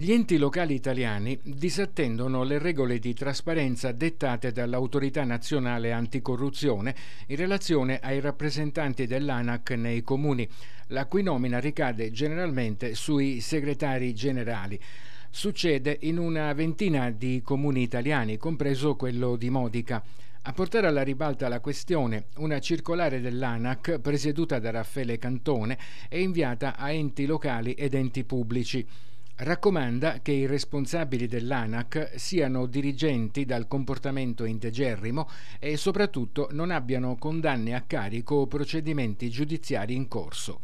Gli enti locali italiani disattendono le regole di trasparenza dettate dall'autorità nazionale anticorruzione in relazione ai rappresentanti dell'ANAC nei comuni, la cui nomina ricade generalmente sui segretari generali. Succede in una ventina di comuni italiani, compreso quello di Modica. A portare alla ribalta la questione, una circolare dell'ANAC, presieduta da Raffaele Cantone, è inviata a enti locali ed enti pubblici raccomanda che i responsabili dell'ANAC siano dirigenti dal comportamento integerrimo e soprattutto non abbiano condanne a carico o procedimenti giudiziari in corso.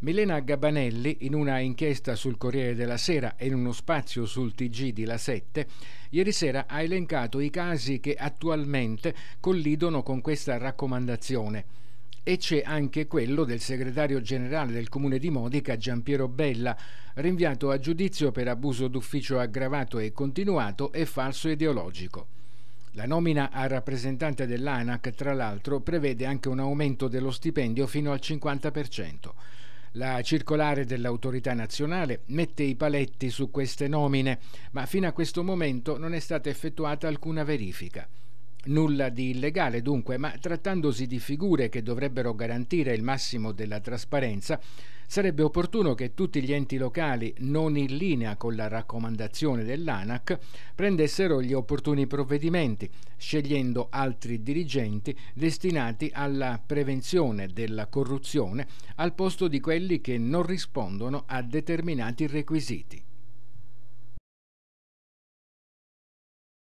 Milena Gabanelli, in una inchiesta sul Corriere della Sera e in uno spazio sul TG di La Sette, ieri sera ha elencato i casi che attualmente collidono con questa raccomandazione e c'è anche quello del segretario generale del comune di Modica Giampiero Bella, rinviato a giudizio per abuso d'ufficio aggravato e continuato e falso ideologico. La nomina a rappresentante dell'ANAC, tra l'altro, prevede anche un aumento dello stipendio fino al 50%. La circolare dell'autorità nazionale mette i paletti su queste nomine, ma fino a questo momento non è stata effettuata alcuna verifica. Nulla di illegale dunque, ma trattandosi di figure che dovrebbero garantire il massimo della trasparenza, sarebbe opportuno che tutti gli enti locali non in linea con la raccomandazione dell'ANAC prendessero gli opportuni provvedimenti, scegliendo altri dirigenti destinati alla prevenzione della corruzione al posto di quelli che non rispondono a determinati requisiti.